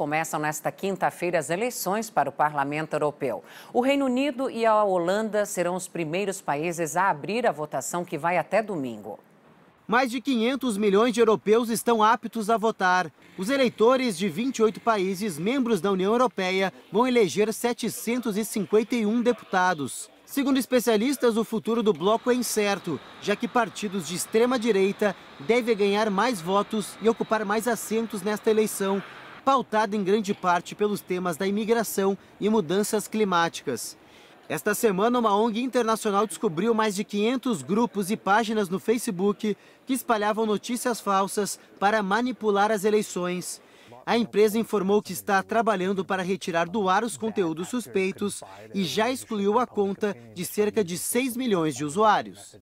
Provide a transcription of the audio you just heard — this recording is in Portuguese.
começam nesta quinta-feira as eleições para o Parlamento Europeu. O Reino Unido e a Holanda serão os primeiros países a abrir a votação que vai até domingo. Mais de 500 milhões de europeus estão aptos a votar. Os eleitores de 28 países membros da União Europeia vão eleger 751 deputados. Segundo especialistas, o futuro do bloco é incerto, já que partidos de extrema direita devem ganhar mais votos e ocupar mais assentos nesta eleição, pautada em grande parte pelos temas da imigração e mudanças climáticas. Esta semana, uma ONG internacional descobriu mais de 500 grupos e páginas no Facebook que espalhavam notícias falsas para manipular as eleições. A empresa informou que está trabalhando para retirar do ar os conteúdos suspeitos e já excluiu a conta de cerca de 6 milhões de usuários.